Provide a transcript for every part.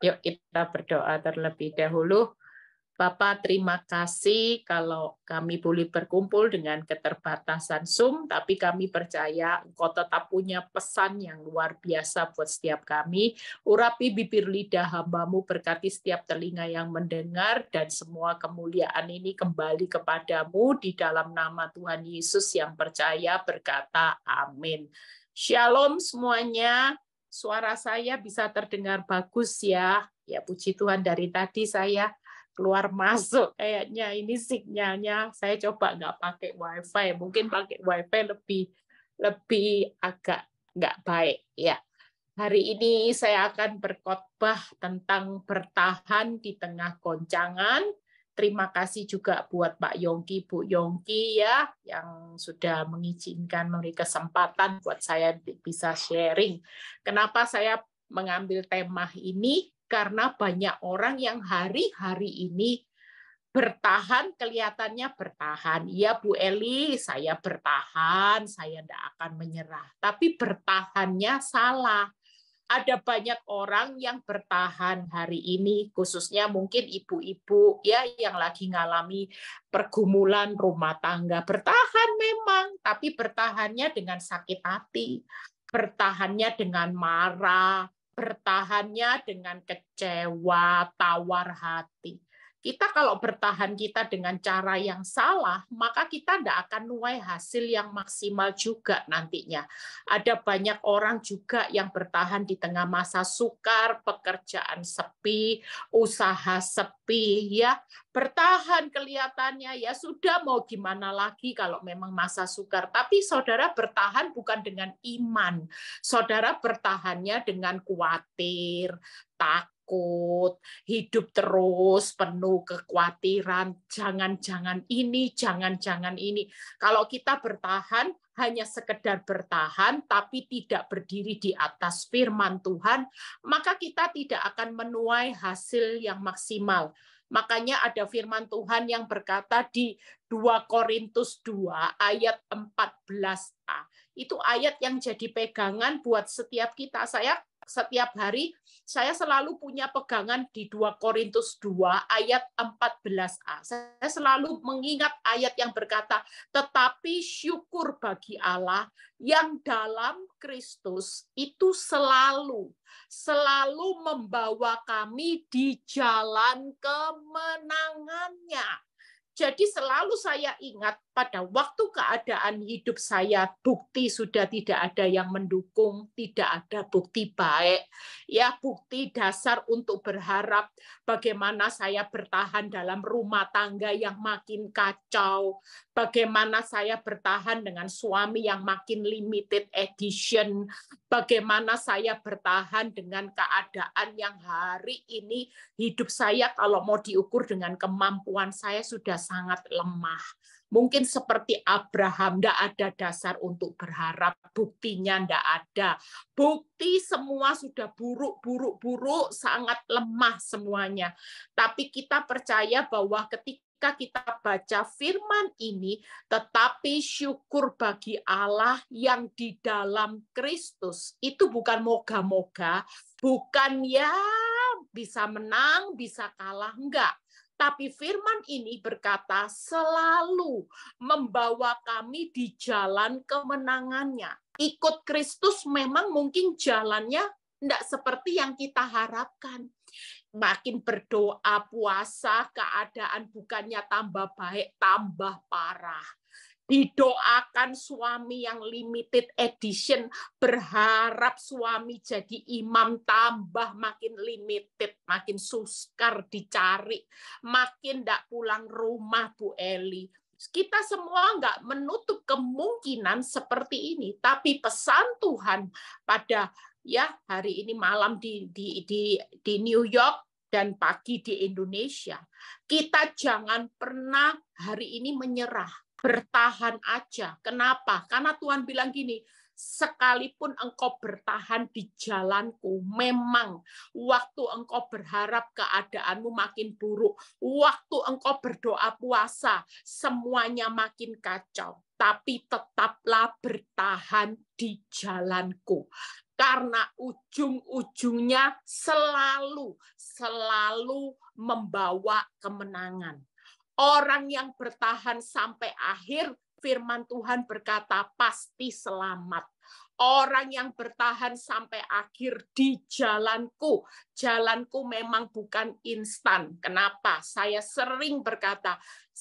Yuk kita berdoa terlebih dahulu. Bapa terima kasih kalau kami boleh berkumpul dengan keterbatasan Zoom, tapi kami percaya Engkau tetap punya pesan yang luar biasa buat setiap kami. Urapi bibir lidah hambamu, berkati setiap telinga yang mendengar, dan semua kemuliaan ini kembali kepadamu di dalam nama Tuhan Yesus yang percaya berkata amin. Shalom semuanya suara saya bisa terdengar bagus ya. Ya puji Tuhan dari tadi saya keluar masuk kayaknya ini sinyalnya saya coba nggak pakai wifi mungkin pakai wifi lebih lebih agak nggak baik ya hari ini saya akan berkhotbah tentang bertahan di tengah goncangan Terima kasih juga buat Pak Yongki, Bu Yongki ya, yang sudah mengizinkan memberi kesempatan buat saya bisa sharing. Kenapa saya mengambil tema ini? Karena banyak orang yang hari-hari ini bertahan kelihatannya bertahan. Iya Bu Eli, saya bertahan, saya tidak akan menyerah. Tapi bertahannya salah ada banyak orang yang bertahan hari ini, khususnya mungkin ibu-ibu ya yang lagi ngalami pergumulan rumah tangga. Bertahan memang, tapi bertahannya dengan sakit hati, bertahannya dengan marah, bertahannya dengan kecewa, tawar hati. Kita kalau bertahan kita dengan cara yang salah, maka kita tidak akan nuai hasil yang maksimal juga nantinya. Ada banyak orang juga yang bertahan di tengah masa sukar, pekerjaan sepi, usaha sepi, ya bertahan kelihatannya ya sudah mau gimana lagi kalau memang masa sukar. Tapi saudara bertahan bukan dengan iman, saudara bertahannya dengan kuatir, tak takut, hidup terus penuh kekhawatiran, jangan-jangan ini, jangan-jangan ini. Kalau kita bertahan hanya sekedar bertahan tapi tidak berdiri di atas firman Tuhan, maka kita tidak akan menuai hasil yang maksimal. Makanya ada firman Tuhan yang berkata di 2 Korintus 2 ayat 14a. Itu ayat yang jadi pegangan buat setiap kita. Saya setiap hari saya selalu punya pegangan di 2 Korintus 2 ayat 14a. Saya selalu mengingat ayat yang berkata, "Tetapi syukur bagi Allah yang dalam Kristus itu selalu selalu membawa kami di jalan kemenangannya." Jadi selalu saya ingat pada waktu keadaan hidup saya bukti sudah tidak ada yang mendukung, tidak ada bukti baik, ya bukti dasar untuk berharap bagaimana saya bertahan dalam rumah tangga yang makin kacau, bagaimana saya bertahan dengan suami yang makin limited edition, bagaimana saya bertahan dengan keadaan yang hari ini hidup saya kalau mau diukur dengan kemampuan saya sudah sangat lemah Mungkin seperti Abraham, tidak ada dasar untuk berharap, buktinya tidak ada. Bukti semua sudah buruk, buruk, buruk, sangat lemah semuanya. Tapi kita percaya bahwa ketika kita baca firman ini, tetapi syukur bagi Allah yang di dalam Kristus. Itu bukan moga-moga, bukan ya bisa menang, bisa kalah, enggak. Tapi firman ini berkata selalu membawa kami di jalan kemenangannya. Ikut Kristus memang mungkin jalannya tidak seperti yang kita harapkan. Makin berdoa, puasa, keadaan bukannya tambah baik, tambah parah didoakan suami yang limited edition, berharap suami jadi imam tambah makin limited, makin suskar dicari, makin tidak pulang rumah Bu Eli. Kita semua nggak menutup kemungkinan seperti ini, tapi pesan Tuhan pada ya hari ini malam di di di, di New York dan pagi di Indonesia. Kita jangan pernah hari ini menyerah bertahan aja. Kenapa? Karena Tuhan bilang gini, sekalipun engkau bertahan di jalanku, memang waktu engkau berharap keadaanmu makin buruk, waktu engkau berdoa puasa, semuanya makin kacau. Tapi tetaplah bertahan di jalanku. Karena ujung-ujungnya selalu, selalu membawa kemenangan. Orang yang bertahan sampai akhir, firman Tuhan berkata, pasti selamat. Orang yang bertahan sampai akhir di jalanku. Jalanku memang bukan instan. Kenapa? Saya sering berkata,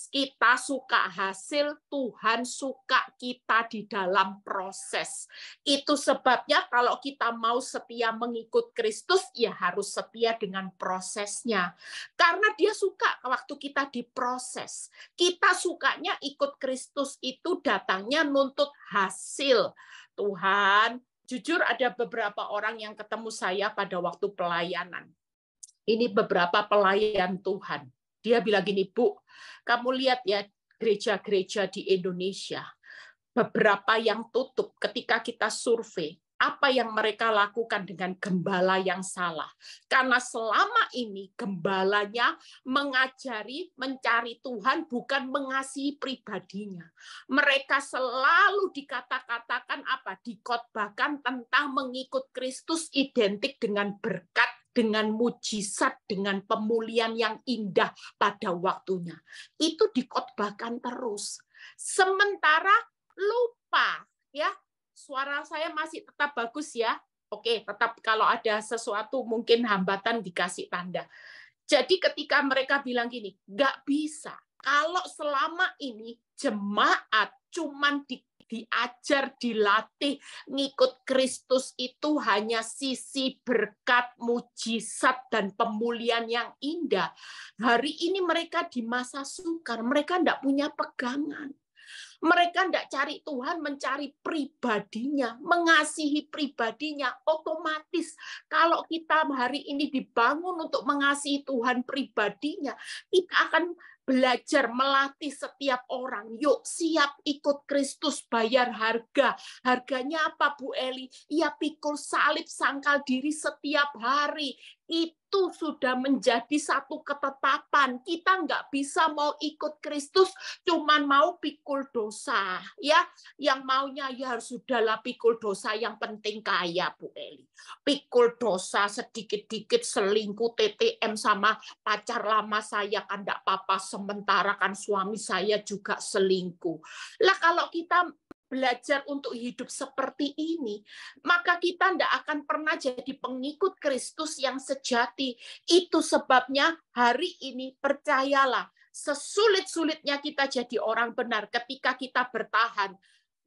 kita suka hasil, Tuhan suka kita di dalam proses. Itu sebabnya kalau kita mau setia mengikut Kristus, ya harus setia dengan prosesnya. Karena dia suka waktu kita diproses. Kita sukanya ikut Kristus itu datangnya nuntut hasil. Tuhan, jujur ada beberapa orang yang ketemu saya pada waktu pelayanan. Ini beberapa pelayan Tuhan dia bilang gini, Bu, kamu lihat ya gereja-gereja di Indonesia, beberapa yang tutup ketika kita survei, apa yang mereka lakukan dengan gembala yang salah. Karena selama ini gembalanya mengajari mencari Tuhan bukan mengasihi pribadinya. Mereka selalu dikata-katakan apa? Dikotbahkan tentang mengikut Kristus identik dengan berkat dengan mujizat, dengan pemulihan yang indah pada waktunya. Itu dikotbahkan terus. Sementara lupa, ya. Suara saya masih tetap bagus ya. Oke, tetap kalau ada sesuatu mungkin hambatan dikasih tanda. Jadi ketika mereka bilang gini, nggak bisa. Kalau selama ini jemaat cuman di diajar, dilatih, ngikut Kristus itu hanya sisi berkat, mujizat, dan pemulihan yang indah. Hari ini mereka di masa sukar, mereka tidak punya pegangan. Mereka tidak cari Tuhan, mencari pribadinya, mengasihi pribadinya. Otomatis kalau kita hari ini dibangun untuk mengasihi Tuhan pribadinya, kita akan belajar melatih setiap orang. Yuk siap ikut Kristus bayar harga. Harganya apa Bu Eli? Ia pikul salib sangkal diri setiap hari itu sudah menjadi satu ketetapan. Kita nggak bisa mau ikut Kristus, cuman mau pikul dosa. ya Yang maunya ya harus sudahlah pikul dosa yang penting kaya, Bu Eli. Pikul dosa sedikit-dikit selingkuh TTM sama pacar lama saya kan nggak apa-apa, sementara kan suami saya juga selingkuh. Lah kalau kita belajar untuk hidup seperti ini, maka kita tidak akan pernah jadi pengikut Kristus yang sejati. Itu sebabnya hari ini percayalah, sesulit-sulitnya kita jadi orang benar ketika kita bertahan,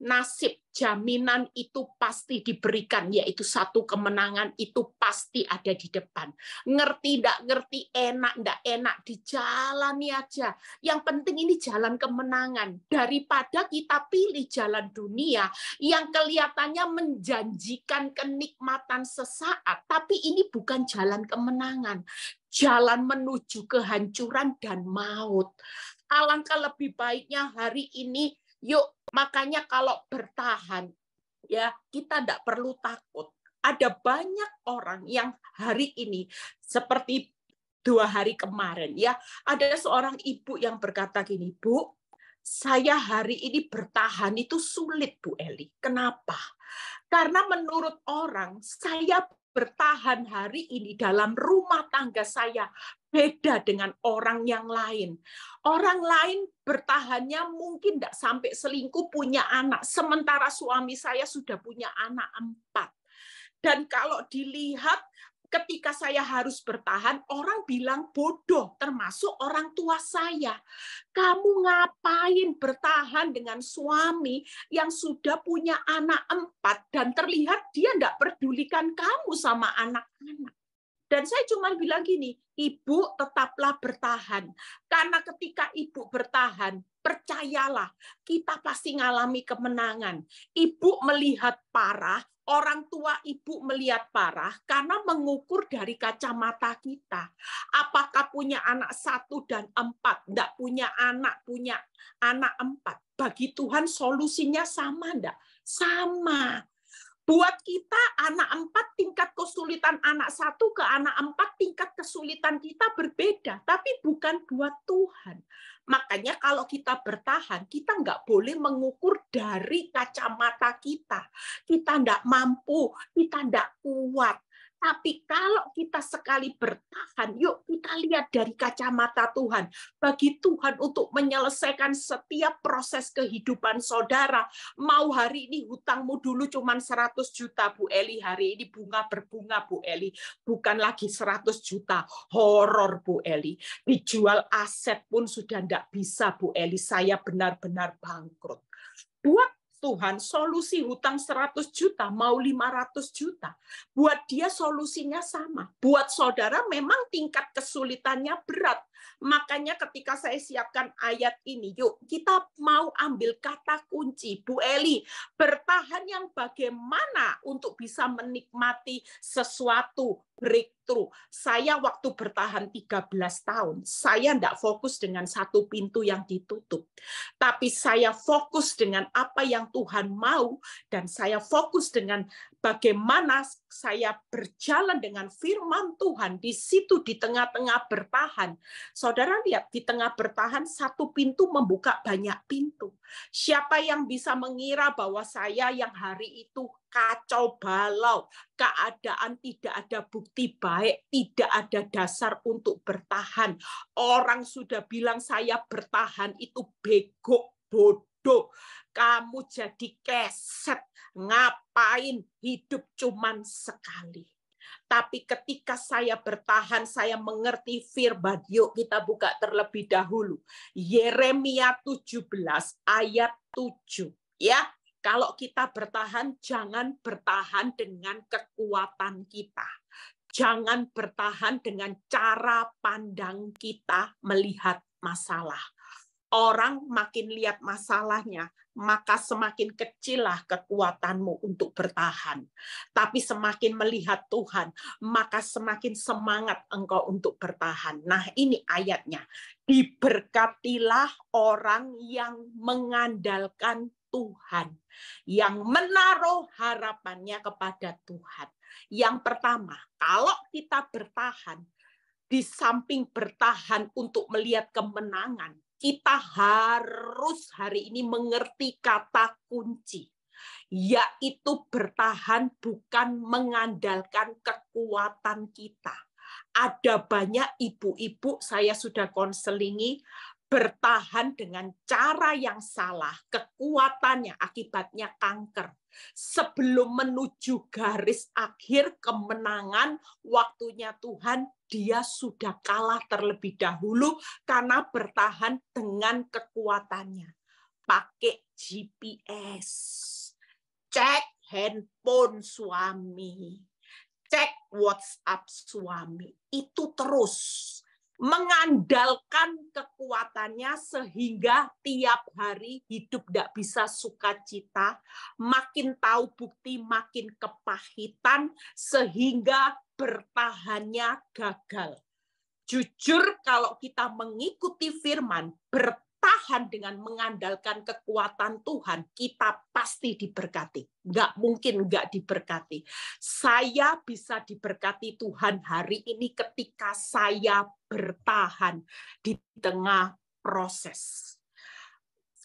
nasib jaminan itu pasti diberikan yaitu satu kemenangan itu pasti ada di depan ngerti tidak ngerti enak tidak enak dijalani aja yang penting ini jalan kemenangan daripada kita pilih jalan dunia yang kelihatannya menjanjikan kenikmatan sesaat tapi ini bukan jalan kemenangan jalan menuju kehancuran dan maut alangkah lebih baiknya hari ini yuk Makanya kalau bertahan ya kita tidak perlu takut. Ada banyak orang yang hari ini seperti dua hari kemarin ya ada seorang ibu yang berkata gini bu saya hari ini bertahan itu sulit Bu Eli. Kenapa? Karena menurut orang saya bertahan hari ini dalam rumah tangga saya beda dengan orang yang lain. Orang lain bertahannya mungkin tidak sampai selingkuh punya anak, sementara suami saya sudah punya anak empat. Dan kalau dilihat ketika saya harus bertahan, orang bilang bodoh, termasuk orang tua saya. Kamu ngapain bertahan dengan suami yang sudah punya anak empat dan terlihat dia tidak pedulikan kamu sama anak-anak. Dan saya cuma bilang gini, ibu tetaplah bertahan. Karena ketika ibu bertahan, percayalah, kita pasti ngalami kemenangan. Ibu melihat parah, orang tua ibu melihat parah karena mengukur dari kacamata kita. Apakah punya anak satu dan empat, Tidak punya anak, punya anak empat. Bagi Tuhan solusinya sama enggak? Sama. Buat kita anak empat tingkat kesulitan anak satu ke anak empat tingkat kesulitan kita berbeda, tapi bukan buat Tuhan. Makanya kalau kita bertahan, kita nggak boleh mengukur dari kacamata kita. Kita nggak mampu, kita nggak kuat. Tapi kalau kita sekali bertahan, yuk kita lihat dari kacamata Tuhan. Bagi Tuhan untuk menyelesaikan setiap proses kehidupan saudara. Mau hari ini hutangmu dulu cuma 100 juta, Bu Eli. Hari ini bunga berbunga, Bu Eli. Bukan lagi 100 juta. Horor, Bu Eli. Dijual aset pun sudah tidak bisa, Bu Eli. Saya benar-benar bangkrut. Buat Tuhan solusi hutang 100 juta mau 500 juta. Buat dia solusinya sama. Buat saudara memang tingkat kesulitannya berat. Makanya ketika saya siapkan ayat ini, yuk kita mau ambil kata kunci. Bu Eli, bertahan yang bagaimana untuk bisa menikmati sesuatu break through. Saya waktu bertahan 13 tahun, saya tidak fokus dengan satu pintu yang ditutup. Tapi saya fokus dengan apa yang Tuhan mau, dan saya fokus dengan bagaimana saya berjalan dengan firman Tuhan. Di situ, di tengah-tengah bertahan. Saudara lihat, di tengah bertahan satu pintu membuka banyak pintu. Siapa yang bisa mengira bahwa saya yang hari itu kacau balau, keadaan tidak ada bukti baik, tidak ada dasar untuk bertahan. Orang sudah bilang saya bertahan itu bego, bodoh. Kamu jadi keset, ngapain hidup cuman sekali. Tapi ketika saya bertahan, saya mengerti firman. Yuk kita buka terlebih dahulu. Yeremia 17 ayat 7. Ya, kalau kita bertahan, jangan bertahan dengan kekuatan kita. Jangan bertahan dengan cara pandang kita melihat masalah. Orang makin lihat masalahnya, maka semakin kecillah kekuatanmu untuk bertahan. Tapi semakin melihat Tuhan, maka semakin semangat engkau untuk bertahan. Nah, ini ayatnya. Diberkatilah orang yang mengandalkan Tuhan, yang menaruh harapannya kepada Tuhan. Yang pertama, kalau kita bertahan, di samping bertahan untuk melihat kemenangan, kita harus hari ini mengerti kata kunci, yaitu bertahan bukan mengandalkan kekuatan kita. Ada banyak ibu-ibu saya sudah konselingi bertahan dengan cara yang salah, kekuatannya akibatnya kanker. Sebelum menuju garis akhir kemenangan, waktunya Tuhan, dia sudah kalah terlebih dahulu karena bertahan dengan kekuatannya. Pakai GPS, cek handphone suami, cek WhatsApp suami, itu terus mengandalkan kekuatannya sehingga tiap hari hidup tidak bisa sukacita, makin tahu bukti makin kepahitan sehingga bertahannya gagal. Jujur kalau kita mengikuti firman, tahan dengan mengandalkan kekuatan Tuhan, kita pasti diberkati. Nggak mungkin nggak diberkati. Saya bisa diberkati Tuhan hari ini ketika saya bertahan di tengah proses.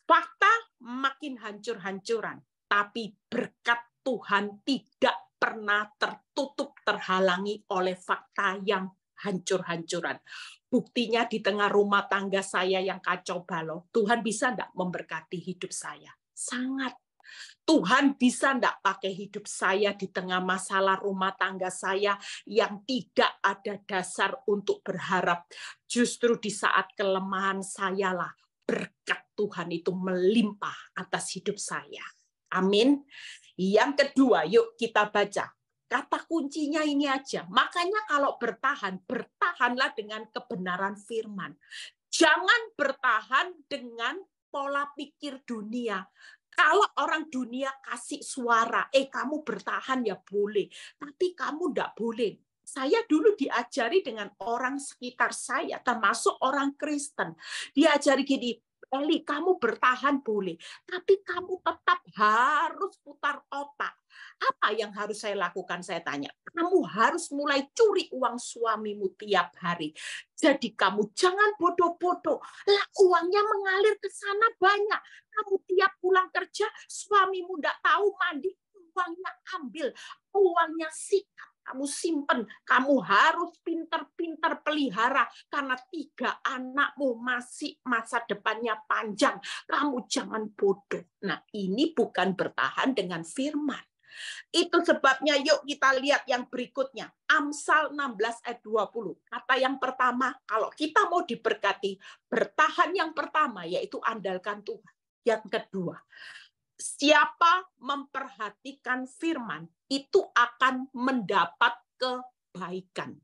Fakta makin hancur-hancuran, tapi berkat Tuhan tidak pernah tertutup terhalangi oleh fakta yang hancur-hancuran buktinya di tengah rumah tangga saya yang kacau balau, Tuhan bisa enggak memberkati hidup saya? Sangat. Tuhan bisa enggak pakai hidup saya di tengah masalah rumah tangga saya yang tidak ada dasar untuk berharap. Justru di saat kelemahan sayalah berkat Tuhan itu melimpah atas hidup saya. Amin. Yang kedua, yuk kita baca Kata kuncinya ini aja. Makanya kalau bertahan, bertahanlah dengan kebenaran firman. Jangan bertahan dengan pola pikir dunia. Kalau orang dunia kasih suara, eh kamu bertahan ya boleh, tapi kamu tidak boleh. Saya dulu diajari dengan orang sekitar saya, termasuk orang Kristen. Diajari gini, Eli, kamu bertahan boleh, tapi kamu tetap harus putar otak. Apa yang harus saya lakukan? Saya tanya. Kamu harus mulai curi uang suamimu tiap hari. Jadi kamu jangan bodoh-bodoh. Lah uangnya mengalir ke sana banyak. Kamu tiap pulang kerja, suamimu tidak tahu mandi, uangnya ambil, uangnya sikap kamu simpen, kamu harus pinter-pinter pelihara karena tiga anakmu masih masa depannya panjang. Kamu jangan bodoh. Nah, ini bukan bertahan dengan firman. Itu sebabnya yuk kita lihat yang berikutnya. Amsal 16 ayat 20. Kata yang pertama, kalau kita mau diberkati, bertahan yang pertama yaitu andalkan Tuhan. Yang kedua, siapa memperhatikan firman itu akan mendapat kebaikan.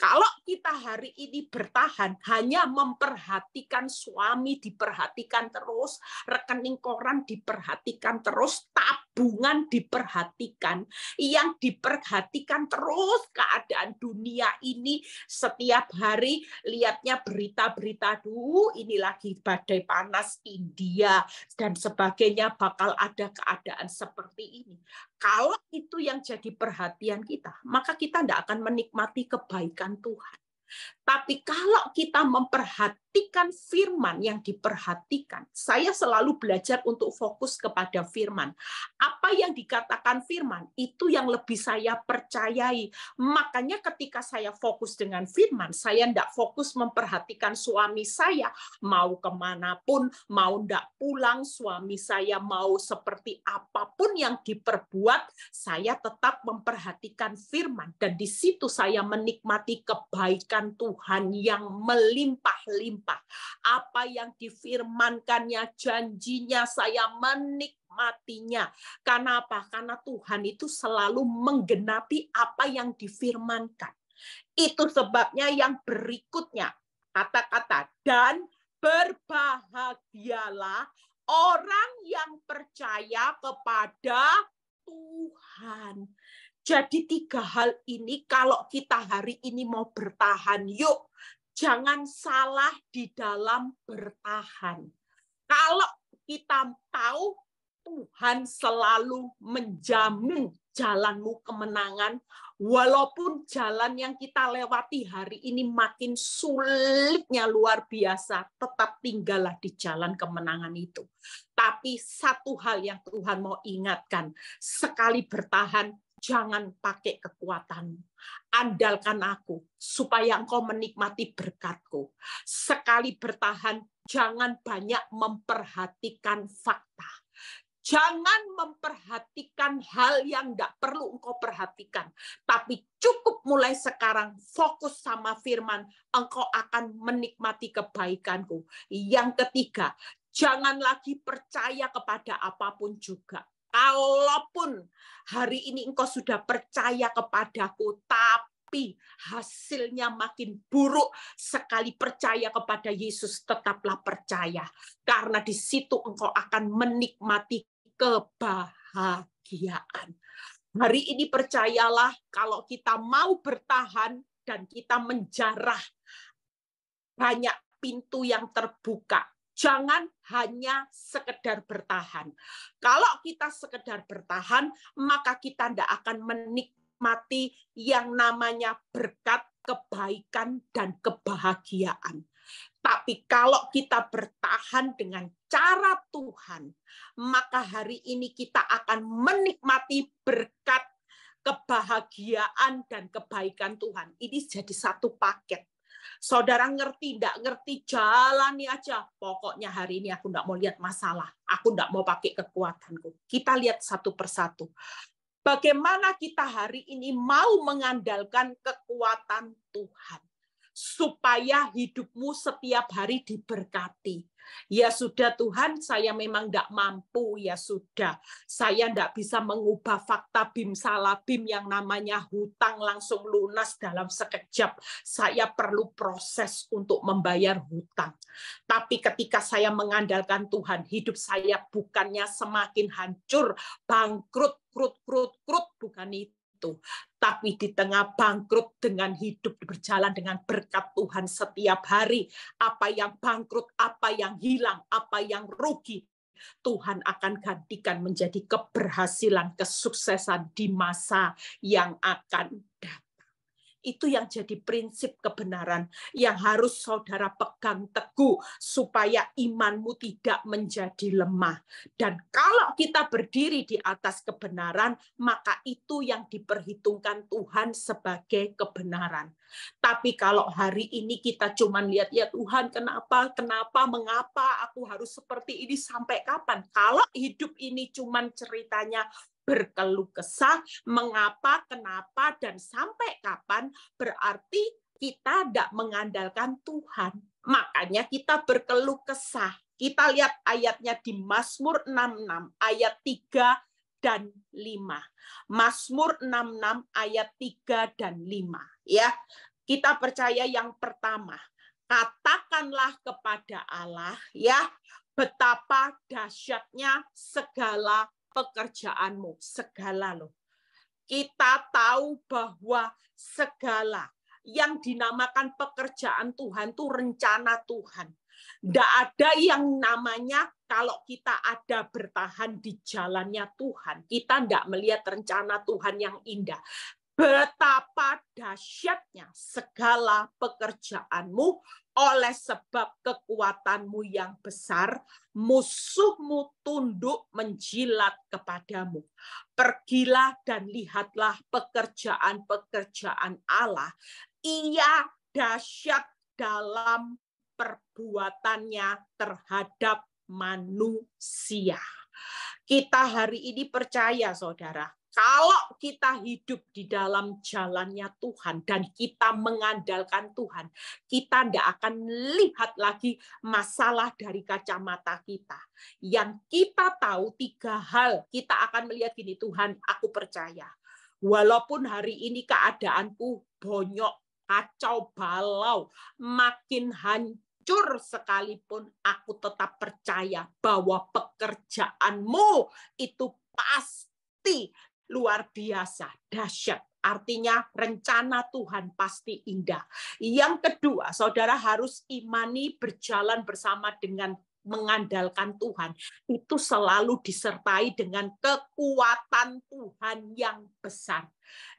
Kalau kita hari ini bertahan hanya memperhatikan suami diperhatikan terus, rekening koran diperhatikan terus, tabungan diperhatikan, yang diperhatikan terus keadaan dunia ini setiap hari lihatnya berita-berita tuh ini lagi badai panas India dan sebagainya bakal ada keadaan seperti ini. Kalau itu yang jadi perhatian kita, maka kita tidak akan menikmati kebaikan Tuhan. Tapi kalau kita memperhatikan perhatikan firman yang diperhatikan. Saya selalu belajar untuk fokus kepada firman. Apa yang dikatakan firman itu yang lebih saya percayai. Makanya ketika saya fokus dengan firman, saya tidak fokus memperhatikan suami saya mau kemanapun, mau tidak pulang, suami saya mau seperti apapun yang diperbuat, saya tetap memperhatikan firman. Dan di situ saya menikmati kebaikan Tuhan yang melimpah-limpah melimpah. Apa yang difirmankannya, janjinya saya menikmatinya. Karena apa? Karena Tuhan itu selalu menggenapi apa yang difirmankan. Itu sebabnya yang berikutnya kata-kata dan berbahagialah orang yang percaya kepada Tuhan. Jadi tiga hal ini kalau kita hari ini mau bertahan, yuk jangan salah di dalam bertahan. Kalau kita tahu Tuhan selalu menjamin jalanmu kemenangan, walaupun jalan yang kita lewati hari ini makin sulitnya luar biasa, tetap tinggallah di jalan kemenangan itu. Tapi satu hal yang Tuhan mau ingatkan, sekali bertahan, jangan pakai kekuatanmu Andalkan aku supaya engkau menikmati berkatku. Sekali bertahan, jangan banyak memperhatikan fakta. Jangan memperhatikan hal yang tidak perlu engkau perhatikan. Tapi cukup mulai sekarang fokus sama firman, engkau akan menikmati kebaikanku. Yang ketiga, jangan lagi percaya kepada apapun juga. Kalaupun hari ini engkau sudah percaya kepadaku, tapi hasilnya makin buruk. Sekali percaya kepada Yesus, tetaplah percaya. Karena di situ engkau akan menikmati kebahagiaan. Hari ini percayalah kalau kita mau bertahan dan kita menjarah banyak pintu yang terbuka Jangan hanya sekedar bertahan. Kalau kita sekedar bertahan, maka kita tidak akan menikmati yang namanya berkat, kebaikan, dan kebahagiaan. Tapi kalau kita bertahan dengan cara Tuhan, maka hari ini kita akan menikmati berkat kebahagiaan dan kebaikan Tuhan. Ini jadi satu paket. Saudara ngerti, tidak ngerti, jalani aja. Ya, Pokoknya hari ini aku tidak mau lihat masalah. Aku tidak mau pakai kekuatanku. Kita lihat satu persatu. Bagaimana kita hari ini mau mengandalkan kekuatan Tuhan supaya hidupmu setiap hari diberkati. Ya sudah Tuhan, saya memang tidak mampu, ya sudah. Saya tidak bisa mengubah fakta BIM salah bim yang namanya hutang langsung lunas dalam sekejap. Saya perlu proses untuk membayar hutang. Tapi ketika saya mengandalkan Tuhan, hidup saya bukannya semakin hancur, bangkrut, krut, krut, krut, bukan itu itu. Tapi di tengah bangkrut dengan hidup berjalan dengan berkat Tuhan setiap hari, apa yang bangkrut, apa yang hilang, apa yang rugi, Tuhan akan gantikan menjadi keberhasilan, kesuksesan di masa yang akan itu yang jadi prinsip kebenaran yang harus saudara pegang teguh supaya imanmu tidak menjadi lemah. Dan kalau kita berdiri di atas kebenaran, maka itu yang diperhitungkan Tuhan sebagai kebenaran. Tapi kalau hari ini kita cuma lihat ya Tuhan kenapa kenapa mengapa aku harus seperti ini sampai kapan? Kalau hidup ini cuma ceritanya berkeluh kesah, mengapa, kenapa, dan sampai kapan, berarti kita tidak mengandalkan Tuhan. Makanya kita berkeluh kesah. Kita lihat ayatnya di Mazmur 66 ayat 3 dan 5. Mazmur 66 ayat 3 dan 5 ya. Kita percaya yang pertama, katakanlah kepada Allah ya betapa dahsyatnya segala pekerjaanmu, segala loh. Kita tahu bahwa segala yang dinamakan pekerjaan Tuhan itu rencana Tuhan. Tidak ada yang namanya kalau kita ada bertahan di jalannya Tuhan. Kita tidak melihat rencana Tuhan yang indah. Betapa dahsyatnya segala pekerjaanmu oleh sebab kekuatanmu yang besar, musuhmu tunduk menjilat kepadamu. Pergilah dan lihatlah pekerjaan-pekerjaan Allah. Ia dahsyat dalam perbuatannya terhadap manusia. Kita hari ini percaya, saudara, kalau kita hidup di dalam jalannya Tuhan dan kita mengandalkan Tuhan, kita tidak akan lihat lagi masalah dari kacamata kita. Yang kita tahu tiga hal, kita akan melihat ini Tuhan, aku percaya. Walaupun hari ini keadaanku bonyok, kacau, balau, makin hancur sekalipun aku tetap percaya bahwa pekerjaanmu itu pasti luar biasa, dahsyat. Artinya rencana Tuhan pasti indah. Yang kedua, saudara harus imani berjalan bersama dengan mengandalkan Tuhan itu selalu disertai dengan kekuatan Tuhan yang besar.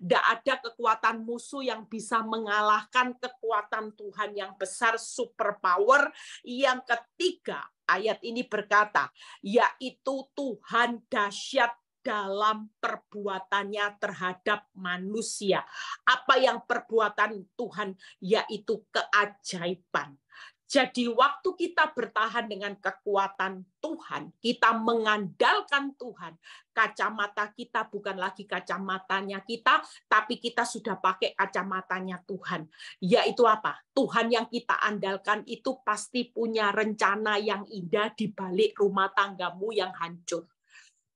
Tidak ada kekuatan musuh yang bisa mengalahkan kekuatan Tuhan yang besar, superpower. Yang ketiga, ayat ini berkata, yaitu Tuhan dahsyat dalam perbuatannya terhadap manusia. Apa yang perbuatan Tuhan yaitu keajaiban. Jadi waktu kita bertahan dengan kekuatan Tuhan, kita mengandalkan Tuhan, kacamata kita bukan lagi kacamatanya kita, tapi kita sudah pakai kacamatanya Tuhan. Yaitu apa? Tuhan yang kita andalkan itu pasti punya rencana yang indah di balik rumah tanggamu yang hancur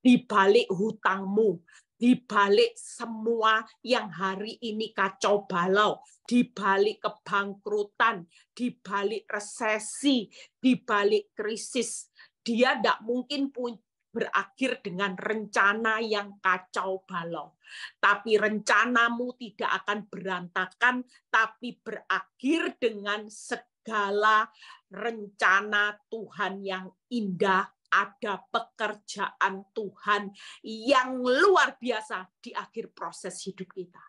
di balik hutangmu, di balik semua yang hari ini kacau balau, di balik kebangkrutan, di balik resesi, di balik krisis. Dia tidak mungkin pun berakhir dengan rencana yang kacau balau. Tapi rencanamu tidak akan berantakan, tapi berakhir dengan segala rencana Tuhan yang indah ada pekerjaan Tuhan yang luar biasa di akhir proses hidup kita.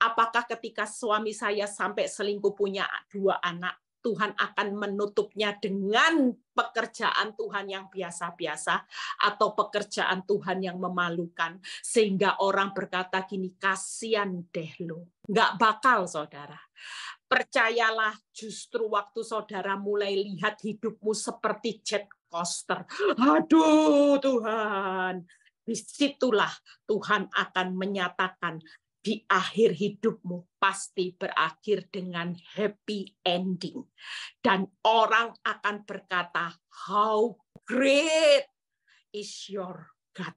Apakah ketika suami saya sampai selingkuh punya dua anak, Tuhan akan menutupnya dengan pekerjaan Tuhan yang biasa-biasa atau pekerjaan Tuhan yang memalukan sehingga orang berkata gini kasihan deh lo nggak bakal saudara percayalah justru waktu saudara mulai lihat hidupmu seperti jet coaster. Aduh Tuhan, disitulah Tuhan akan menyatakan di akhir hidupmu pasti berakhir dengan happy ending. Dan orang akan berkata, how great is your God.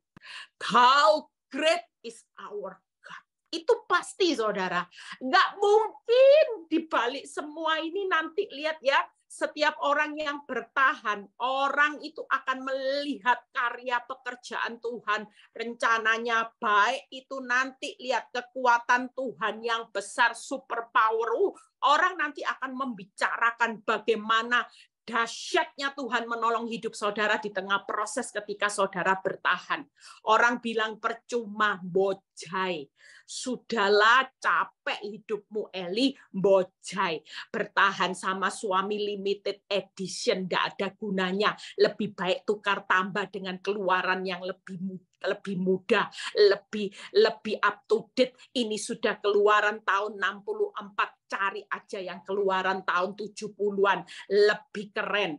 How great is our God. Itu pasti saudara. Nggak mungkin dibalik semua ini nanti lihat ya setiap orang yang bertahan, orang itu akan melihat karya pekerjaan Tuhan. Rencananya baik itu nanti lihat kekuatan Tuhan yang besar, super power. Uh, orang nanti akan membicarakan bagaimana dahsyatnya Tuhan menolong hidup saudara di tengah proses ketika saudara bertahan. Orang bilang percuma, bojai. Sudahlah capek hidupmu Eli, bojai. Bertahan sama suami limited edition, tidak ada gunanya. Lebih baik tukar tambah dengan keluaran yang lebih mudah lebih mudah, lebih lebih up to date. Ini sudah keluaran tahun 64, cari aja yang keluaran tahun 70-an, lebih keren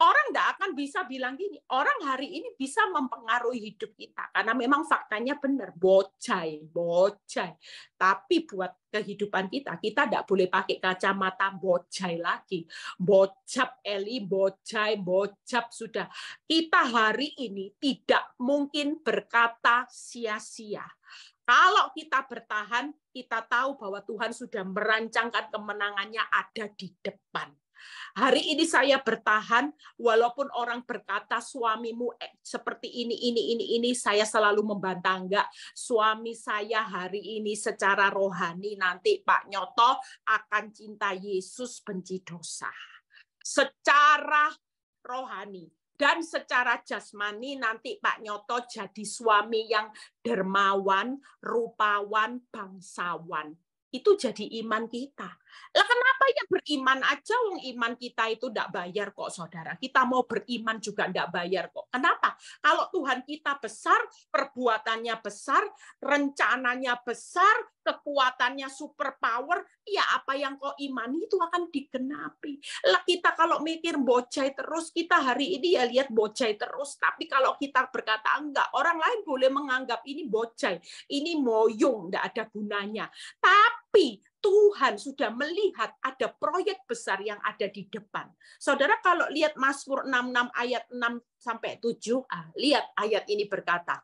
orang tidak akan bisa bilang gini, orang hari ini bisa mempengaruhi hidup kita karena memang faktanya benar, bocai, bocai. Tapi buat kehidupan kita, kita tidak boleh pakai kacamata bocai lagi. Bocap Eli, bocai, bocap sudah. Kita hari ini tidak mungkin berkata sia-sia. Kalau kita bertahan, kita tahu bahwa Tuhan sudah merancangkan kemenangannya ada di depan. Hari ini saya bertahan walaupun orang berkata suamimu eh, seperti ini ini ini ini saya selalu membantah enggak. Suami saya hari ini secara rohani nanti Pak Nyoto akan cinta Yesus benci dosa. Secara rohani dan secara jasmani nanti Pak Nyoto jadi suami yang dermawan, rupawan, bangsawan itu jadi iman kita. Lah kenapa ya beriman aja wong iman kita itu tidak bayar kok saudara. Kita mau beriman juga tidak bayar kok. Kenapa? Kalau Tuhan kita besar, perbuatannya besar, rencananya besar, kekuatannya super power, ya apa yang kau imani itu akan digenapi. Lah kita kalau mikir bocai terus, kita hari ini ya lihat bocai terus. Tapi kalau kita berkata enggak, orang lain boleh menganggap ini bocai, ini moyung enggak ada gunanya. Tapi Tuhan sudah melihat ada proyek besar yang ada di depan. Saudara kalau lihat Mazmur 66 ayat 6 sampai 7, ah, lihat ayat ini berkata,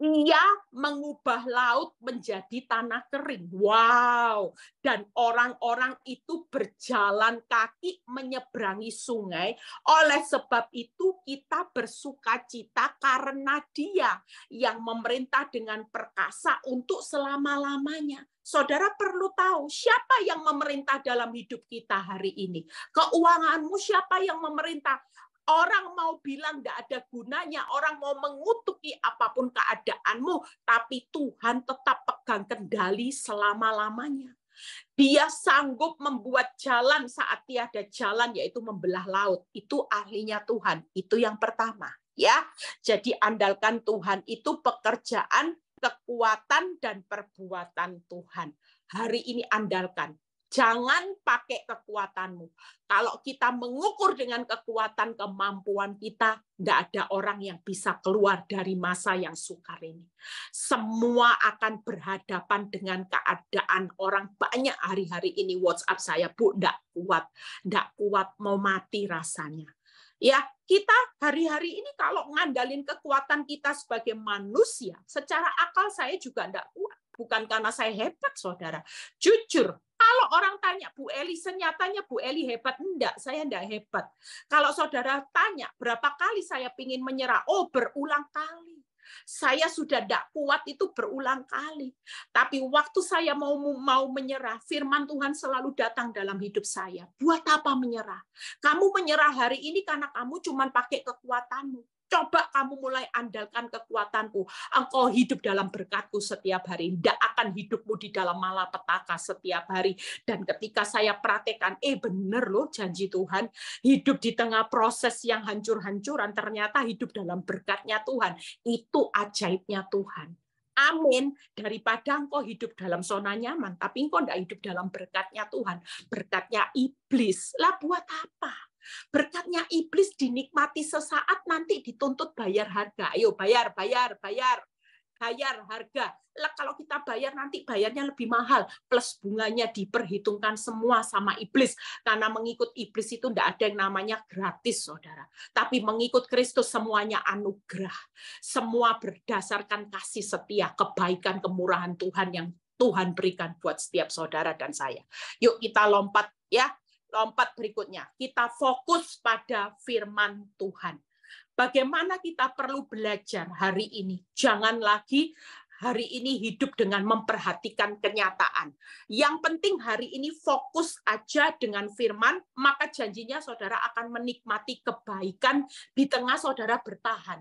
ia mengubah laut menjadi tanah kering. Wow. Dan orang-orang itu berjalan kaki menyeberangi sungai. Oleh sebab itu kita bersukacita karena dia yang memerintah dengan perkasa untuk selama-lamanya saudara perlu tahu siapa yang memerintah dalam hidup kita hari ini. Keuanganmu siapa yang memerintah? Orang mau bilang tidak ada gunanya, orang mau mengutuki apapun keadaanmu, tapi Tuhan tetap pegang kendali selama-lamanya. Dia sanggup membuat jalan saat tiada jalan, yaitu membelah laut. Itu ahlinya Tuhan. Itu yang pertama. Ya, jadi andalkan Tuhan itu pekerjaan kekuatan dan perbuatan Tuhan. Hari ini andalkan. Jangan pakai kekuatanmu. Kalau kita mengukur dengan kekuatan kemampuan kita, tidak ada orang yang bisa keluar dari masa yang sukar ini. Semua akan berhadapan dengan keadaan orang banyak hari-hari ini. WhatsApp saya, Bu, tidak kuat. Tidak kuat, mau mati rasanya. Ya, kita hari-hari ini kalau ngandalin kekuatan kita sebagai manusia, secara akal saya juga tidak kuat. Bukan karena saya hebat, saudara. Jujur, kalau orang tanya Bu Eli, senyatanya Bu Eli hebat. Enggak, saya enggak hebat. Kalau saudara tanya, berapa kali saya ingin menyerah? Oh, berulang kali. Saya sudah tidak kuat itu berulang kali. Tapi waktu saya mau mau menyerah, firman Tuhan selalu datang dalam hidup saya. Buat apa menyerah? Kamu menyerah hari ini karena kamu cuma pakai kekuatanmu. Coba kamu mulai andalkan kekuatanku. Engkau hidup dalam berkatku setiap hari. Tidak akan hidupmu di dalam malapetaka setiap hari. Dan ketika saya praktekkan, eh benar loh janji Tuhan. Hidup di tengah proses yang hancur-hancuran, ternyata hidup dalam berkatnya Tuhan. Itu ajaibnya Tuhan. Amin. Daripada engkau hidup dalam zona nyaman, tapi engkau tidak hidup dalam berkatnya Tuhan. Berkatnya iblis. Lah buat apa? Berkatnya iblis dinikmati sesaat nanti dituntut bayar harga. Ayo bayar, bayar, bayar. Bayar harga. Lah, kalau kita bayar nanti bayarnya lebih mahal. Plus bunganya diperhitungkan semua sama iblis. Karena mengikut iblis itu tidak ada yang namanya gratis, saudara. Tapi mengikut Kristus semuanya anugerah. Semua berdasarkan kasih setia, kebaikan, kemurahan Tuhan yang Tuhan berikan buat setiap saudara dan saya. Yuk kita lompat ya lompat berikutnya. Kita fokus pada firman Tuhan. Bagaimana kita perlu belajar hari ini? Jangan lagi hari ini hidup dengan memperhatikan kenyataan. Yang penting hari ini fokus aja dengan firman, maka janjinya saudara akan menikmati kebaikan di tengah saudara bertahan.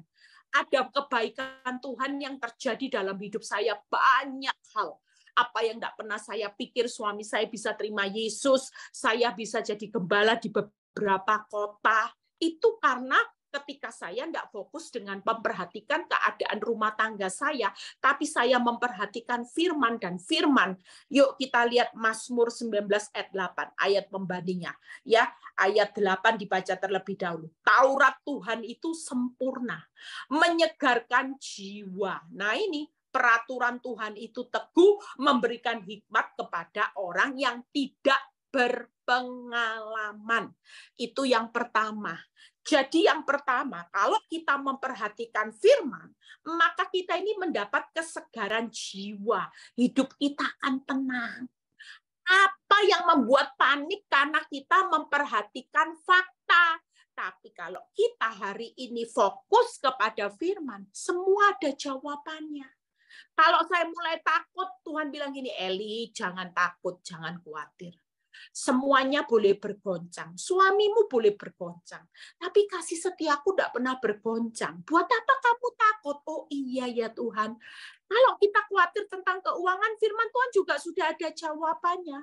Ada kebaikan Tuhan yang terjadi dalam hidup saya banyak hal apa yang tidak pernah saya pikir suami saya bisa terima Yesus, saya bisa jadi gembala di beberapa kota. Itu karena ketika saya tidak fokus dengan memperhatikan keadaan rumah tangga saya, tapi saya memperhatikan firman dan firman. Yuk kita lihat Mazmur 19 ayat 8, ayat pembandingnya. Ya, ayat 8 dibaca terlebih dahulu. Taurat Tuhan itu sempurna, menyegarkan jiwa. Nah ini peraturan Tuhan itu teguh, memberikan hikmat kepada orang yang tidak berpengalaman. Itu yang pertama. Jadi yang pertama, kalau kita memperhatikan firman, maka kita ini mendapat kesegaran jiwa. Hidup kita akan tenang. Apa yang membuat panik karena kita memperhatikan fakta, tapi kalau kita hari ini fokus kepada firman, semua ada jawabannya. Kalau saya mulai takut, Tuhan bilang gini, Eli, jangan takut, jangan khawatir. Semuanya boleh bergoncang. Suamimu boleh bergoncang. Tapi kasih setiaku tidak pernah bergoncang. Buat apa kamu takut? Oh iya ya Tuhan. Kalau kita khawatir tentang keuangan, firman Tuhan juga sudah ada jawabannya.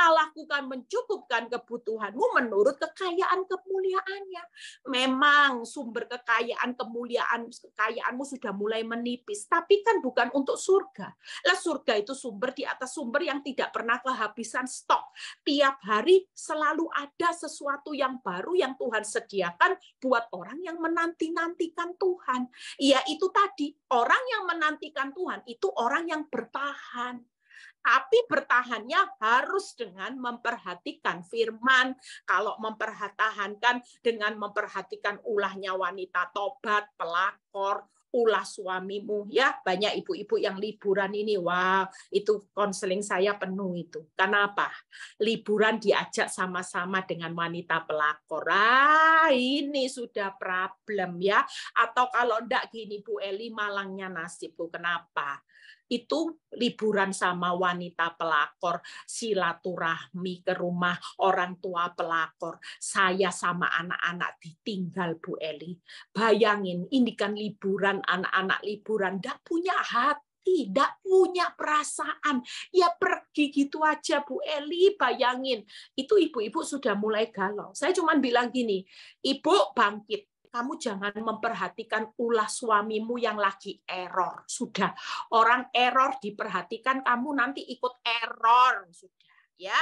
Allah bukan mencukupkan kebutuhanmu menurut kekayaan kemuliaannya. Memang sumber kekayaan kemuliaan kekayaanmu sudah mulai menipis, tapi kan bukan untuk surga. Lah surga itu sumber di atas sumber yang tidak pernah kehabisan stok. Tiap hari selalu ada sesuatu yang baru yang Tuhan sediakan buat orang yang menanti-nantikan Tuhan. Yaitu itu tadi, orang yang menantikan Tuhan itu orang yang bertahan. Tapi bertahannya harus dengan memperhatikan firman. Kalau mempertahankan dengan memperhatikan ulahnya wanita tobat, pelakor, ulas suamimu ya banyak ibu-ibu yang liburan ini wow itu konseling saya penuh itu karena apa liburan diajak sama-sama dengan wanita pelakor ah ini sudah problem ya atau kalau enggak gini Bu Eli malangnya nasibku kenapa itu liburan sama wanita pelakor, silaturahmi ke rumah orang tua pelakor, saya sama anak-anak ditinggal Bu Eli. Bayangin, ini kan liburan anak-anak liburan, tidak punya hati tidak punya perasaan. Ya pergi gitu aja Bu Eli, bayangin. Itu ibu-ibu sudah mulai galau. Saya cuma bilang gini, ibu bangkit, kamu jangan memperhatikan ulah suamimu yang lagi error. Sudah, orang error diperhatikan, kamu nanti ikut error. Sudah, ya.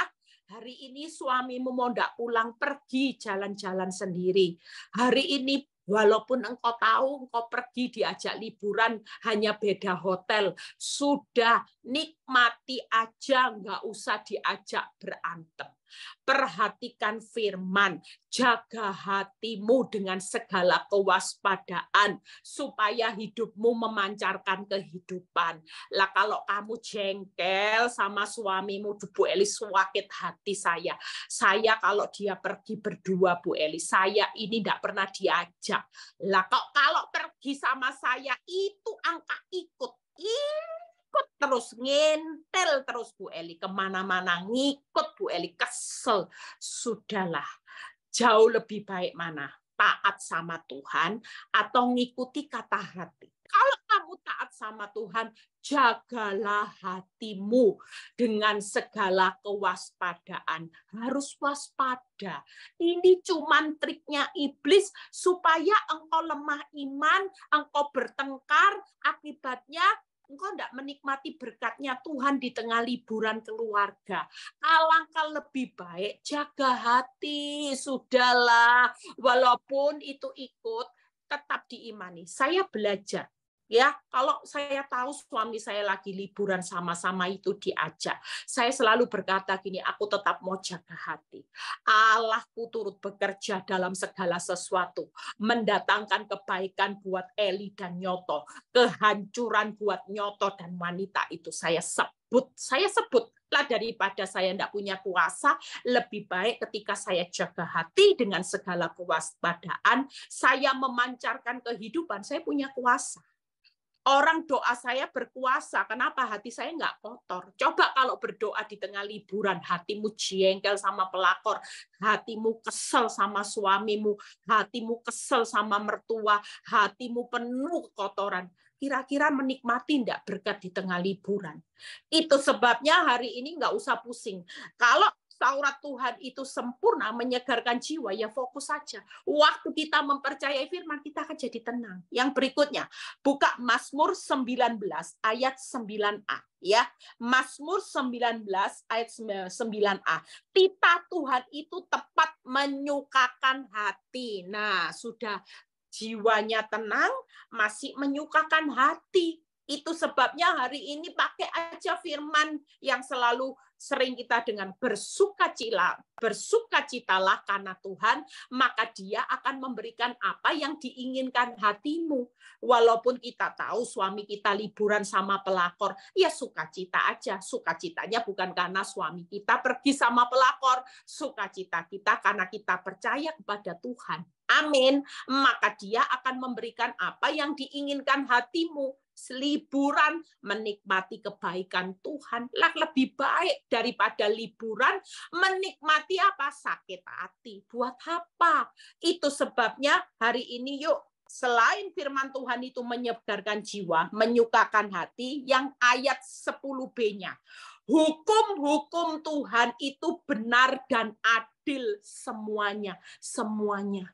Hari ini suamimu mau ndak pulang pergi jalan-jalan sendiri. Hari ini Walaupun engkau tahu engkau pergi diajak liburan hanya beda hotel, sudah nikmati aja, nggak usah diajak berantem. Perhatikan firman, jaga hatimu dengan segala kewaspadaan supaya hidupmu memancarkan kehidupan. Lah kalau kamu jengkel sama suamimu, Bu Eli suakit hati saya. Saya kalau dia pergi berdua Bu Eli, saya ini tidak pernah diajak. Lah kok kalau pergi sama saya itu angka ikut. Ih, ngikut terus, ngintel terus Bu Eli. Kemana-mana ngikut Bu Eli, kesel. Sudahlah, jauh lebih baik mana? Taat sama Tuhan atau ngikuti kata hati. Kalau kamu taat sama Tuhan, jagalah hatimu dengan segala kewaspadaan. Harus waspada. Ini cuman triknya iblis supaya engkau lemah iman, engkau bertengkar, akibatnya engkau tidak menikmati berkatnya Tuhan di tengah liburan keluarga. Alangkah lebih baik jaga hati, sudahlah. Walaupun itu ikut, tetap diimani. Saya belajar ya kalau saya tahu suami saya lagi liburan sama-sama itu diajak saya selalu berkata gini aku tetap mau jaga hati Allahku turut bekerja dalam segala sesuatu mendatangkan kebaikan buat Eli dan Nyoto kehancuran buat Nyoto dan wanita itu saya sebut saya sebut lah daripada saya tidak punya kuasa, lebih baik ketika saya jaga hati dengan segala kewaspadaan, saya memancarkan kehidupan, saya punya kuasa. Orang doa saya berkuasa. Kenapa hati saya nggak kotor? Coba kalau berdoa di tengah liburan, hatimu jengkel sama pelakor, hatimu kesel sama suamimu, hatimu kesel sama mertua, hatimu penuh kotoran. Kira-kira menikmati enggak berkat di tengah liburan? Itu sebabnya hari ini nggak usah pusing. Kalau Taurat Tuhan itu sempurna, menyegarkan jiwa, ya fokus saja. Waktu kita mempercayai firman, kita akan jadi tenang. Yang berikutnya, buka Mazmur 19 ayat 9a. Ya, Mazmur 19 ayat 9a. Tita Tuhan itu tepat menyukakan hati. Nah, sudah jiwanya tenang, masih menyukakan hati. Itu sebabnya hari ini pakai aja firman yang selalu sering kita dengan bersukacita, bersukacitalah karena Tuhan, maka Dia akan memberikan apa yang diinginkan hatimu. Walaupun kita tahu suami kita liburan sama pelakor, ya sukacita aja. Sukacitanya bukan karena suami kita pergi sama pelakor, sukacita kita karena kita percaya kepada Tuhan. Amin. Maka Dia akan memberikan apa yang diinginkan hatimu liburan menikmati kebaikan Tuhan lah lebih baik daripada liburan menikmati apa sakit hati buat apa itu sebabnya hari ini yuk selain firman Tuhan itu menyebarkan jiwa, menyukakan hati, yang ayat 10b-nya. Hukum-hukum Tuhan itu benar dan adil semuanya, semuanya.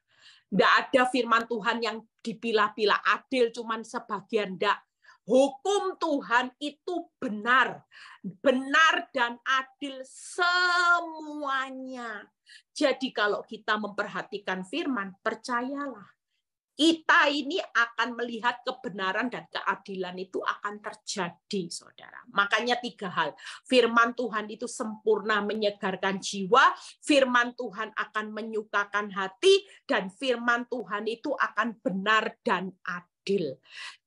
Tidak ada firman Tuhan yang dipilah-pilah adil, cuman sebagian tidak hukum Tuhan itu benar, benar dan adil semuanya. Jadi kalau kita memperhatikan firman, percayalah kita ini akan melihat kebenaran dan keadilan itu akan terjadi, saudara. Makanya tiga hal. Firman Tuhan itu sempurna menyegarkan jiwa, firman Tuhan akan menyukakan hati, dan firman Tuhan itu akan benar dan adil.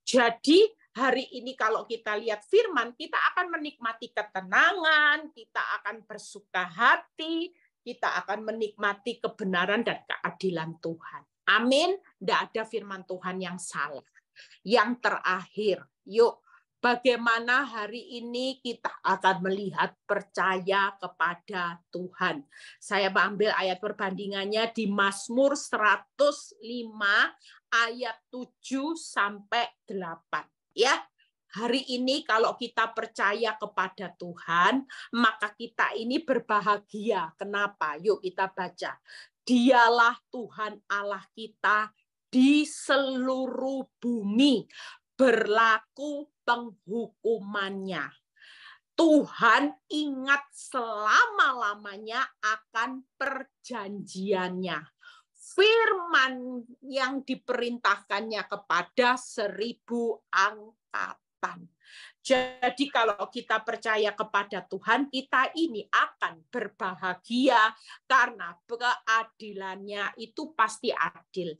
Jadi hari ini kalau kita lihat firman, kita akan menikmati ketenangan, kita akan bersuka hati, kita akan menikmati kebenaran dan keadilan Tuhan. Amin. Tidak ada firman Tuhan yang salah. Yang terakhir, yuk bagaimana hari ini kita akan melihat percaya kepada Tuhan. Saya ambil ayat perbandingannya di Mazmur 105 ayat 7 sampai 8 ya hari ini kalau kita percaya kepada Tuhan, maka kita ini berbahagia. Kenapa? Yuk kita baca. Dialah Tuhan Allah kita di seluruh bumi berlaku penghukumannya. Tuhan ingat selama-lamanya akan perjanjiannya firman yang diperintahkannya kepada seribu angkatan. Jadi kalau kita percaya kepada Tuhan, kita ini akan berbahagia karena keadilannya itu pasti adil.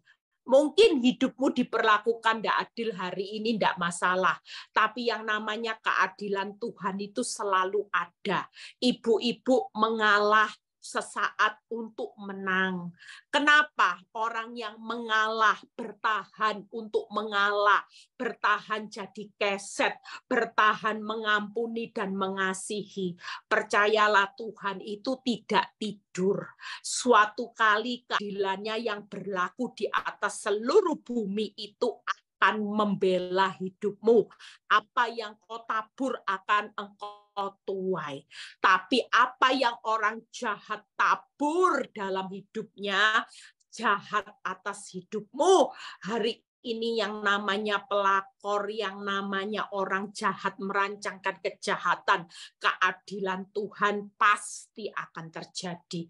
Mungkin hidupmu diperlakukan tidak adil hari ini tidak masalah, tapi yang namanya keadilan Tuhan itu selalu ada. Ibu-ibu mengalah sesaat untuk menang. Kenapa orang yang mengalah bertahan untuk mengalah, bertahan jadi keset, bertahan mengampuni dan mengasihi. Percayalah Tuhan itu tidak tidur. Suatu kali keadilannya yang berlaku di atas seluruh bumi itu akan membela hidupmu. Apa yang kau tabur akan engkau tuai. Tapi apa yang orang jahat tabur dalam hidupnya, jahat atas hidupmu hari ini yang namanya pelakor, yang namanya orang jahat merancangkan kejahatan, keadilan Tuhan pasti akan terjadi.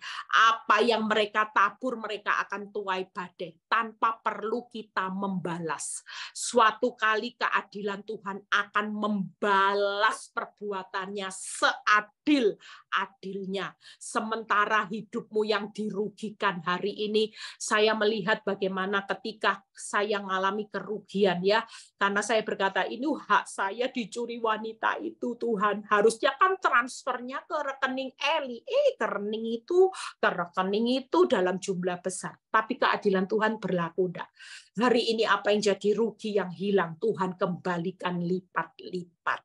Apa yang mereka tabur, mereka akan tuai badai tanpa perlu kita membalas. Suatu kali keadilan Tuhan akan membalas perbuatannya seadil-adilnya. Sementara hidupmu yang dirugikan hari ini, saya melihat bagaimana ketika saya mengalami kerugian ya. Karena saya berkata ini hak saya dicuri wanita itu Tuhan. Harusnya kan transfernya ke rekening Eli. Eh ke rekening itu, ke rekening itu dalam jumlah besar. Tapi keadilan Tuhan berlaku enggak. Hari ini apa yang jadi rugi yang hilang Tuhan kembalikan lipat-lipat.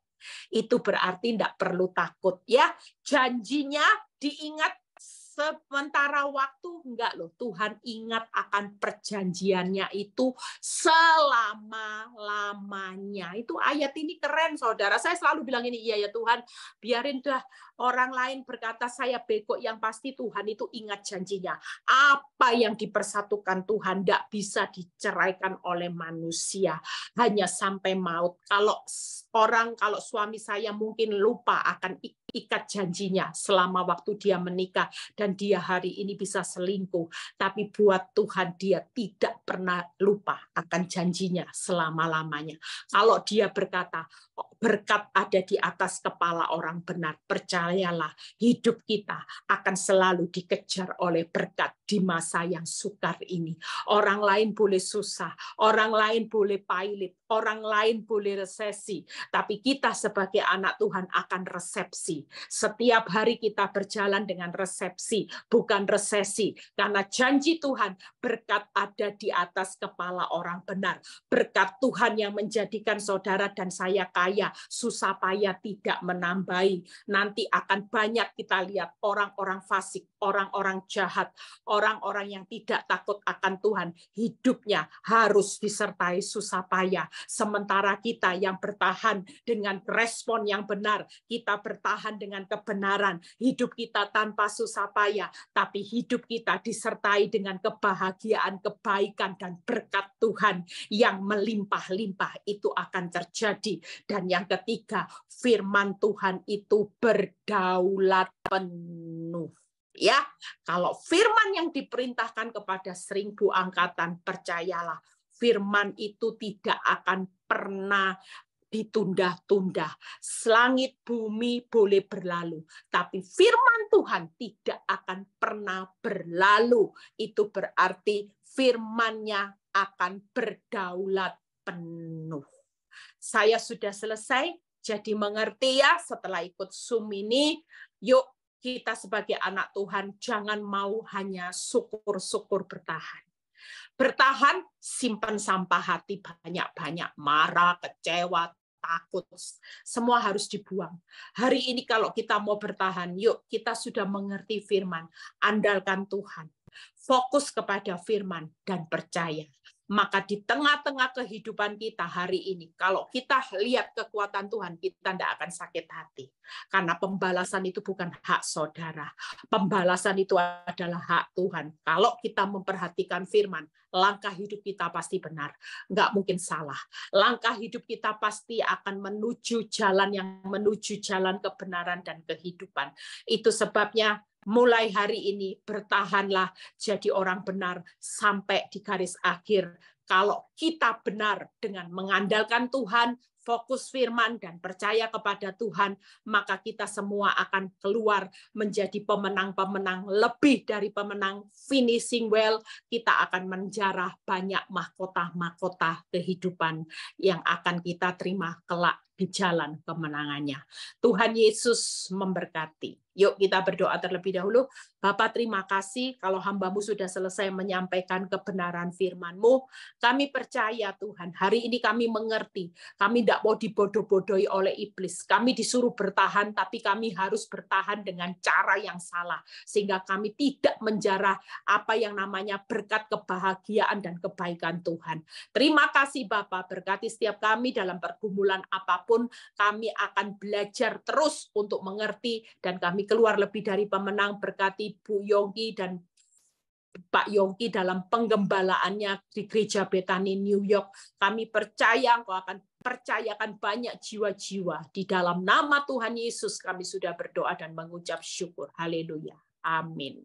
Itu berarti tidak perlu takut ya. Janjinya diingat sementara waktu enggak loh Tuhan ingat akan perjanjiannya itu selama-lamanya itu ayat ini keren saudara saya selalu bilang ini iya ya Tuhan biarin dah Orang lain berkata saya bego, yang pasti Tuhan itu ingat janjinya. Apa yang dipersatukan Tuhan tidak bisa diceraikan oleh manusia. Hanya sampai maut. Kalau orang, kalau suami saya mungkin lupa akan ikat janjinya selama waktu dia menikah dan dia hari ini bisa selingkuh. Tapi buat Tuhan dia tidak pernah lupa akan janjinya selama-lamanya. Kalau dia berkata, berkat ada di atas kepala orang benar. Percayalah, hidup kita akan selalu dikejar oleh berkat di masa yang sukar ini. Orang lain boleh susah, orang lain boleh pilot orang lain boleh resesi, tapi kita sebagai anak Tuhan akan resepsi. Setiap hari kita berjalan dengan resepsi, bukan resesi, karena janji Tuhan berkat ada di atas kepala orang benar. Berkat Tuhan yang menjadikan saudara dan saya kaya payah, susah payah tidak menambahi. Nanti akan banyak kita lihat orang-orang fasik orang-orang jahat, orang-orang yang tidak takut akan Tuhan, hidupnya harus disertai susah payah. Sementara kita yang bertahan dengan respon yang benar, kita bertahan dengan kebenaran, hidup kita tanpa susah payah, tapi hidup kita disertai dengan kebahagiaan, kebaikan, dan berkat Tuhan yang melimpah-limpah itu akan terjadi. Dan yang ketiga, firman Tuhan itu berdaulat penuh. Ya, kalau firman yang diperintahkan kepada seribu angkatan, percayalah firman itu tidak akan pernah ditunda-tunda. Selangit bumi boleh berlalu, tapi firman Tuhan tidak akan pernah berlalu. Itu berarti firmannya akan berdaulat penuh. Saya sudah selesai, jadi mengerti ya setelah ikut Zoom ini. Yuk kita sebagai anak Tuhan jangan mau hanya syukur-syukur bertahan. Bertahan, simpan sampah hati banyak-banyak, marah, kecewa, takut, semua harus dibuang. Hari ini kalau kita mau bertahan, yuk kita sudah mengerti firman, andalkan Tuhan. Fokus kepada firman dan percaya maka di tengah-tengah kehidupan kita hari ini, kalau kita lihat kekuatan Tuhan, kita tidak akan sakit hati. Karena pembalasan itu bukan hak saudara. Pembalasan itu adalah hak Tuhan. Kalau kita memperhatikan firman, langkah hidup kita pasti benar. Nggak mungkin salah. Langkah hidup kita pasti akan menuju jalan yang menuju jalan kebenaran dan kehidupan. Itu sebabnya mulai hari ini bertahanlah jadi orang benar sampai di garis akhir. Kalau kita benar dengan mengandalkan Tuhan, fokus firman dan percaya kepada Tuhan, maka kita semua akan keluar menjadi pemenang-pemenang lebih dari pemenang finishing well. Kita akan menjarah banyak mahkota-mahkota kehidupan yang akan kita terima kelak di jalan kemenangannya. Tuhan Yesus memberkati. Yuk kita berdoa terlebih dahulu. Bapak terima kasih kalau hambamu sudah selesai menyampaikan kebenaran firmanmu. Kami percaya Tuhan, hari ini kami mengerti. Kami tidak mau dibodoh-bodohi oleh iblis. Kami disuruh bertahan, tapi kami harus bertahan dengan cara yang salah. Sehingga kami tidak menjarah apa yang namanya berkat kebahagiaan dan kebaikan Tuhan. Terima kasih Bapak, berkati setiap kami dalam pergumulan apapun pun kami akan belajar terus untuk mengerti dan kami keluar lebih dari pemenang berkati Bu Yongki dan Pak Yongki dalam penggembalaannya di gereja Betani New York. Kami percaya engkau akan percayakan banyak jiwa-jiwa. Di dalam nama Tuhan Yesus kami sudah berdoa dan mengucap syukur. Haleluya. Amin.